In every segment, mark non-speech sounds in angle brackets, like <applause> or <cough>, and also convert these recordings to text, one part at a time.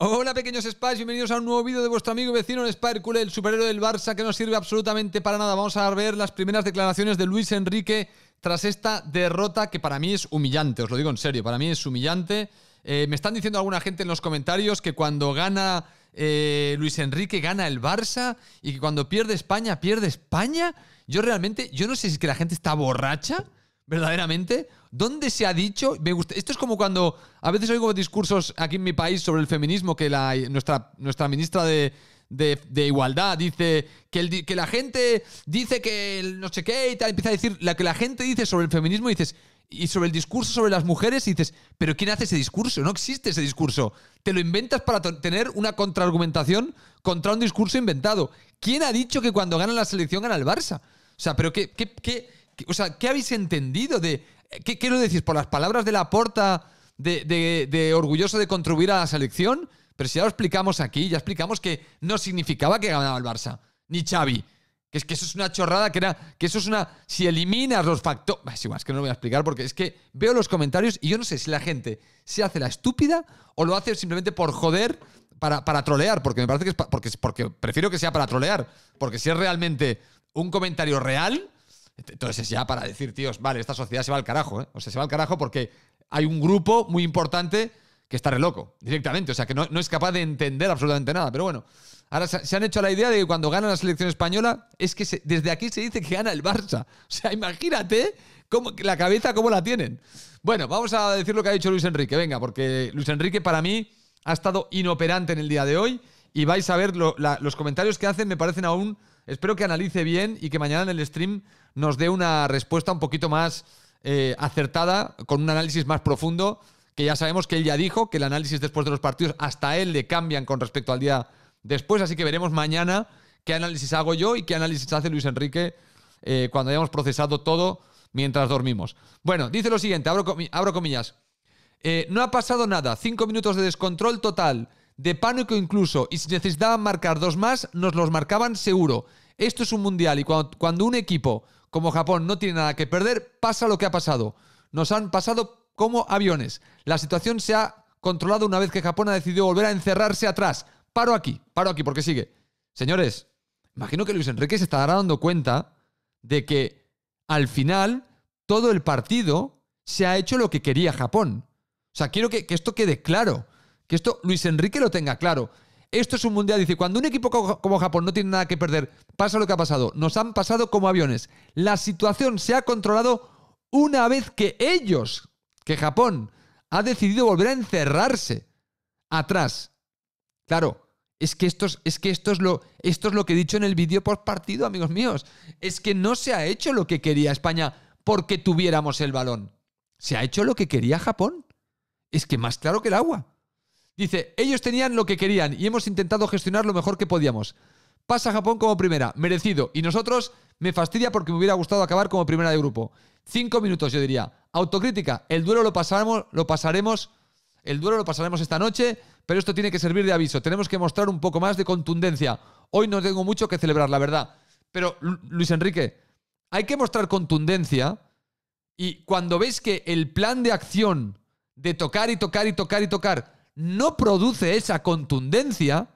Hola pequeños Spice, bienvenidos a un nuevo vídeo de vuestro amigo vecino en el superhéroe del Barça que no sirve absolutamente para nada. Vamos a ver las primeras declaraciones de Luis Enrique tras esta derrota que para mí es humillante, os lo digo en serio, para mí es humillante. Eh, me están diciendo alguna gente en los comentarios que cuando gana eh, Luis Enrique gana el Barça y que cuando pierde España pierde España. Yo realmente, yo no sé si es que la gente está borracha verdaderamente? ¿Dónde se ha dicho? Me gusta, esto es como cuando a veces oigo discursos aquí en mi país sobre el feminismo que la, nuestra, nuestra ministra de, igualdad, dice que, el, que, la gente dice que no sé qué y tal, empieza a decir la que la gente dice sobre el feminismo y dices y sobre el discurso sobre las mujeres y dices, pero ¿quién hace ese discurso? No existe ese discurso. Te lo inventas para tener una contraargumentación contra un discurso inventado. ¿Quién ha dicho que cuando gana la selección gana el Barça? O sea, pero ¿qué, qué, qué o sea, ¿qué habéis entendido de. Eh, ¿Qué lo decís? ¿Por las palabras de la porta de, orgulloso de contribuir a la selección? Pero si ya lo explicamos aquí, ya explicamos que no significaba que ganaba el Barça, ni Xavi. Que es que eso es una chorrada, que, era, que eso es una... Si eliminas los factores... Es que no lo voy a explicar porque es que veo los comentarios y yo no sé si la gente se hace la estúpida o lo hace simplemente por joder, para, trolear, porque me parece que es... porque prefiero que sea para trolear, porque si es realmente un comentario real, entonces ya para decir, tíos, vale, esta sociedad se va al carajo, ¿eh? O sea, se va al carajo porque hay un grupo muy importante que está re loco, directamente. O sea, que no, es capaz de entender absolutamente nada. Pero bueno, ahora se, han hecho la idea de que cuando gana la selección española, es que desde aquí se dice que gana el Barça. O sea, imagínate cómo, la cabeza cómo la tienen. Bueno, vamos a decir lo que ha dicho Luis Enrique, venga, porque Luis Enrique para mí ha estado inoperante en el día de hoy y vais a ver los comentarios que hacen me parecen aún Espero que analice bien y que mañana en el stream nos dé una respuesta un poquito más eh, acertada, con un análisis más profundo, que ya sabemos que él ya dijo que el análisis después de los partidos hasta él le cambian con respecto al día después, así que veremos mañana qué análisis hago yo y qué análisis hace Luis Enrique eh, cuando hayamos procesado todo mientras dormimos. Bueno, dice lo siguiente, abro, comillas. Eh, no ha pasado nada, cinco minutos de descontrol total de pánico incluso, y si necesitaban marcar dos más, nos los marcaban seguro. Esto es un mundial y cuando, un equipo como Japón no tiene nada que perder, pasa lo que ha pasado. Nos han pasado como aviones. La situación se ha controlado una vez que Japón ha decidido volver a encerrarse atrás. Paro aquí, paro aquí porque sigue. Señores, imagino que Luis Enrique se estará dando cuenta de que al final todo el partido se ha hecho lo que quería Japón. O sea, quiero que esto quede claro. Que esto Luis Enrique lo tenga claro. Esto es un mundial. Dice, cuando un equipo como Japón no tiene nada que perder, pasa lo que ha pasado. Nos han pasado como aviones. La situación se ha controlado una vez que ellos, que Japón, ha decidido volver a encerrarse atrás. Claro, es que esto es, que esto es, lo, esto es lo que he dicho en el vídeo post partido, amigos míos. Es que no se ha hecho lo que quería España porque tuviéramos el balón. Se ha hecho lo que quería Japón. Es que más claro que el agua. Dice, ellos tenían lo que querían y hemos intentado gestionar lo mejor que podíamos. Pasa Japón como primera, merecido. Y nosotros me fastidia porque me hubiera gustado acabar como primera de grupo. Cinco minutos, yo diría. Autocrítica, el duelo lo pasaremos, lo pasaremos, el duelo lo pasaremos esta noche, pero esto tiene que servir de aviso. Tenemos que mostrar un poco más de contundencia. Hoy no tengo mucho que celebrar, la verdad. Pero, Luis Enrique, hay que mostrar contundencia y cuando ves que el plan de acción de tocar y tocar y tocar y tocar no produce esa contundencia,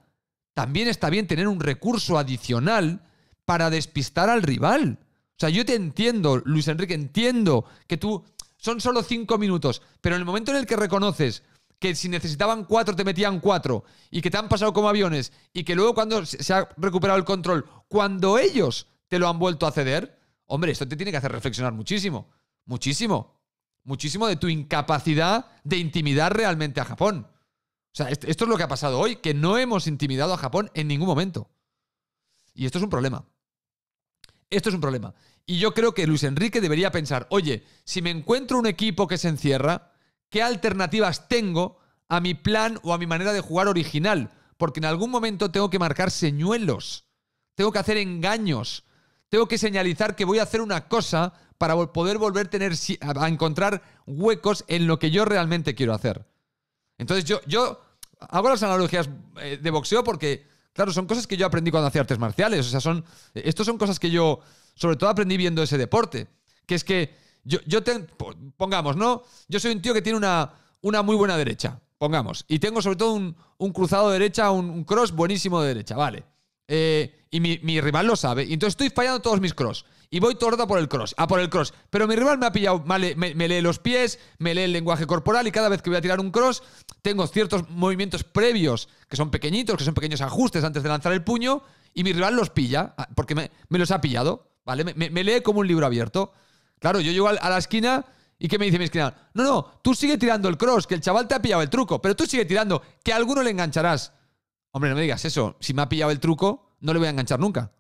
también está bien tener un recurso adicional para despistar al rival. O sea, yo te entiendo, Luis Enrique, entiendo que tú son solo cinco minutos, pero en el momento en el que reconoces que si necesitaban cuatro te metían cuatro y que te han pasado como aviones y que luego cuando se ha recuperado el control, cuando ellos te lo han vuelto a ceder, hombre, esto te tiene que hacer reflexionar muchísimo, muchísimo, muchísimo de tu incapacidad de intimidar realmente a Japón. O sea, esto es lo que ha pasado hoy, que no hemos intimidado a Japón en ningún momento. Y esto es un problema. Esto es un problema. Y yo creo que Luis Enrique debería pensar, oye, si me encuentro un equipo que se encierra, ¿qué alternativas tengo a mi plan o a mi manera de jugar original? Porque en algún momento tengo que marcar señuelos, tengo que hacer engaños, tengo que señalizar que voy a hacer una cosa para poder volver tener, a encontrar huecos en lo que yo realmente quiero hacer. Entonces yo, yo hago las analogías eh, de boxeo porque, claro, son cosas que yo aprendí cuando hacía artes marciales. O sea, son, estos son cosas que yo, sobre todo, aprendí viendo ese deporte. Que es que yo, yo pongamos, ¿no? Yo soy un tío que tiene una, una muy buena derecha, pongamos. Y tengo sobre todo un, cruzado de derecha, un, cross buenísimo de derecha, vale. Eh, y mi, mi rival lo sabe. Y entonces estoy fallando todos mis cross y voy todo por el cross, a por el cross. Pero mi rival me ha pillado, me, lee los pies, me lee el lenguaje corporal y cada vez que voy a tirar un cross tengo ciertos movimientos previos que son pequeñitos, que son pequeños ajustes antes de lanzar el puño y mi rival los pilla, ah, porque me, los ha pillado, ¿vale? Me, lee como un libro abierto. Claro, yo llego a, la esquina y ¿qué me dice mi esquina? No, no, tú sigue tirando el cross, que el chaval te ha pillado el truco, pero tú sigue tirando, que a alguno le engancharás. Hombre, no me digas eso. Si me ha pillado el truco, no le voy a enganchar nunca.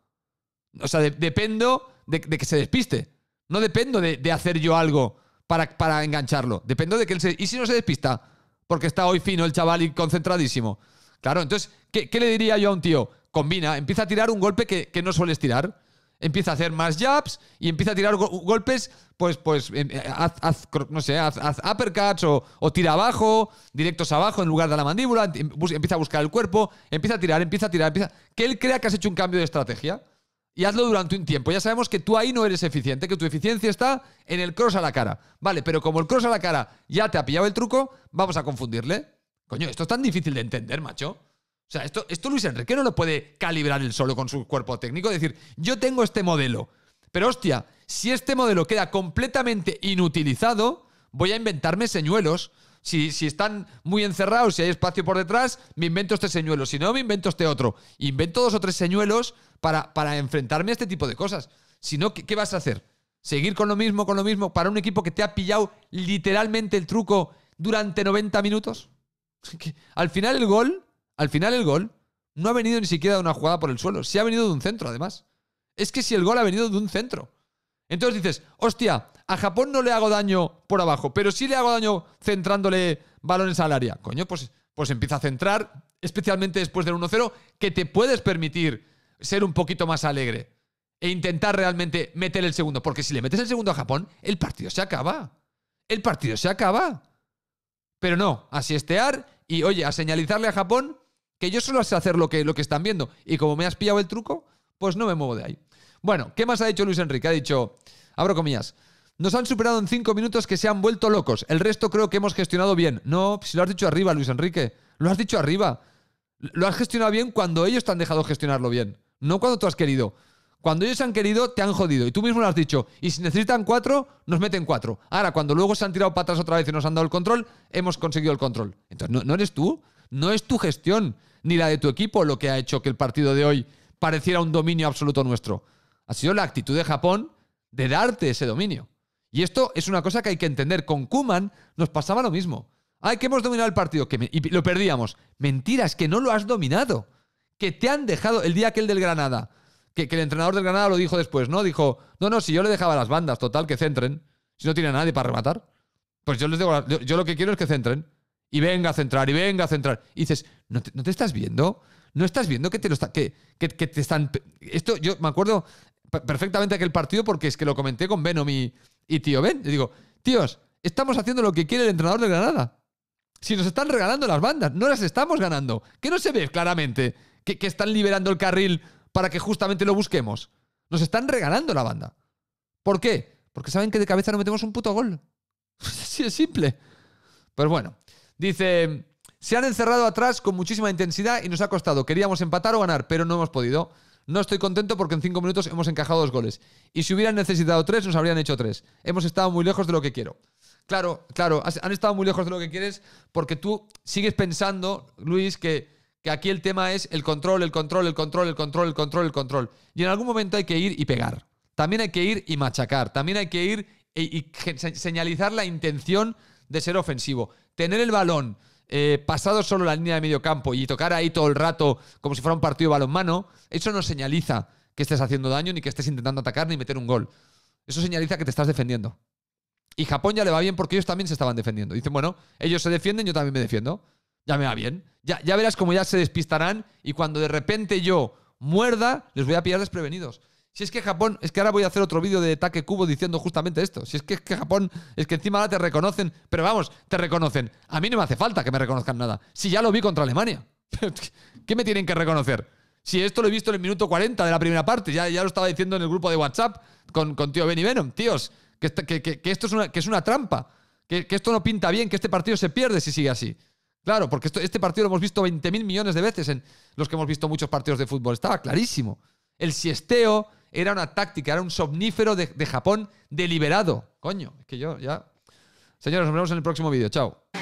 O sea, dependo de, que se despiste. No dependo de, hacer yo algo para, engancharlo. Dependo de que él se... ¿Y si no se despista? Porque está hoy fino el chaval y concentradísimo. Claro, entonces, ¿qué, le diría yo a un tío? Combina, empieza a tirar un golpe que, no sueles tirar empieza a hacer más jabs y empieza a tirar golpes, pues, pues, eh, haz, no sé, haz, uppercuts o, o, tira abajo, directos abajo en lugar de la mandíbula, em, empieza a buscar el cuerpo, empieza a tirar, empieza a tirar, empieza... Que él crea que has hecho un cambio de estrategia y hazlo durante un tiempo. Ya sabemos que tú ahí no eres eficiente, que tu eficiencia está en el cross a la cara. Vale, pero como el cross a la cara ya te ha pillado el truco, vamos a confundirle. Coño, esto es tan difícil de entender, macho. O sea, esto, esto Luis Enrique no lo puede calibrar él solo con su cuerpo técnico. decir, yo tengo este modelo, pero hostia, si este modelo queda completamente inutilizado, voy a inventarme señuelos si, están muy encerrados, si hay espacio por detrás, me invento este señuelo. Si no, me invento este otro. Invento dos o tres señuelos para, enfrentarme a este tipo de cosas. Si no, ¿qué, vas a hacer? ¿Seguir con lo mismo, con lo mismo, para un equipo que te ha pillado literalmente el truco durante 90 minutos? <laughs> al final el gol, al final el gol, no ha venido ni siquiera de una jugada por el suelo. Sí ha venido de un centro, además. Es que si el gol ha venido de un centro. Entonces dices, hostia, a Japón no le hago daño por abajo, pero sí le hago daño centrándole balones al área. Coño, pues, pues empieza a centrar, especialmente después del 1-0, que te puedes permitir ser un poquito más alegre e intentar realmente meter el segundo. Porque si le metes el segundo a Japón, el partido se acaba. El partido se acaba. Pero no, a siestear y, oye, a señalizarle a Japón que yo solo sé hacer lo que, lo que están viendo. Y como me has pillado el truco, pues no me muevo de ahí. Bueno, ¿qué más ha dicho Luis Enrique? Ha dicho, abro comillas, nos han superado en cinco minutos que se han vuelto locos. El resto creo que hemos gestionado bien. No, si lo has dicho arriba, Luis Enrique. Lo has dicho arriba. Lo has gestionado bien cuando ellos te han dejado gestionarlo bien. No cuando tú has querido. Cuando ellos han querido, te han jodido. Y tú mismo lo has dicho. Y si necesitan cuatro, nos meten cuatro. Ahora, cuando luego se han tirado patas otra vez y nos han dado el control, hemos conseguido el control. Entonces, no, no eres tú. No es tu gestión, ni la de tu equipo, lo que ha hecho que el partido de hoy pareciera un dominio absoluto nuestro ha sido la actitud de Japón de darte ese dominio. Y esto es una cosa que hay que entender. Con Kuman nos pasaba lo mismo. Ay, que hemos dominado el partido que y lo perdíamos. Mentiras, que no lo has dominado. Que te han dejado el día aquel del Granada. Que, que, el entrenador del Granada lo dijo después, ¿no? Dijo, no, no, si yo le dejaba las bandas, total, que centren. Si no tiene a nadie para rematar. Pues yo les digo, yo, lo que quiero es que centren. Y venga a centrar, y venga a centrar. Y dices, ¿no te, estás viendo? ¿No estás viendo que te lo que te están... Esto, yo me acuerdo, perfectamente aquel partido porque es que lo comenté con Venom y, y tío Ben. Le digo, tíos, estamos haciendo lo que quiere el entrenador de Granada. Si nos están regalando las bandas, no las estamos ganando. ¿Qué no se ve claramente? Que, que están liberando el carril para que justamente lo busquemos. Nos están regalando la banda. ¿Por qué? Porque saben que de cabeza no metemos un puto gol. <laughs> Así es simple. Pues bueno, dice, se han encerrado atrás con muchísima intensidad y nos ha costado. Queríamos empatar o ganar, pero no hemos podido. No estoy contento porque en cinco minutos hemos encajado dos goles. Y si hubieran necesitado tres, nos habrían hecho tres. Hemos estado muy lejos de lo que quiero. Claro, claro, han estado muy lejos de lo que quieres porque tú sigues pensando, Luis, que, que aquí el tema es el control, el control, el control, el control, el control, el control. Y en algún momento hay que ir y pegar. También hay que ir y machacar. También hay que ir y señalizar la intención de ser ofensivo. Tener el balón, eh, pasado solo la línea de medio campo y tocar ahí todo el rato como si fuera un partido balonmano, eso no señaliza que estés haciendo daño, ni que estés intentando atacar, ni meter un gol. Eso señaliza que te estás defendiendo. Y Japón ya le va bien porque ellos también se estaban defendiendo. Dicen, bueno, ellos se defienden, yo también me defiendo. Ya me va bien. Ya, ya verás como ya se despistarán y cuando de repente yo muerda, les voy a pillar desprevenidos. Si es que Japón, es que ahora voy a hacer otro vídeo de ataque Cubo diciendo justamente esto. Si es que, es que Japón, es que encima ahora te reconocen, pero vamos, te reconocen. A mí no me hace falta que me reconozcan nada. Si ya lo vi contra Alemania. <laughs> ¿Qué me tienen que reconocer? Si esto lo he visto en el minuto 40 de la primera parte, ya, ya lo estaba diciendo en el grupo de WhatsApp con, con tío Benny Venom. Tíos, que, este, esto es una, que es una trampa. Que, esto no pinta bien, que este partido se pierde si sigue así. Claro, porque este partido lo hemos visto 20.000 millones de veces en los que hemos visto muchos partidos de fútbol. Estaba clarísimo. El siesteo, era una táctica, era un somnífero de, Japón deliberado. Coño, es que yo ya... Señores, nos vemos en el próximo vídeo. Chao.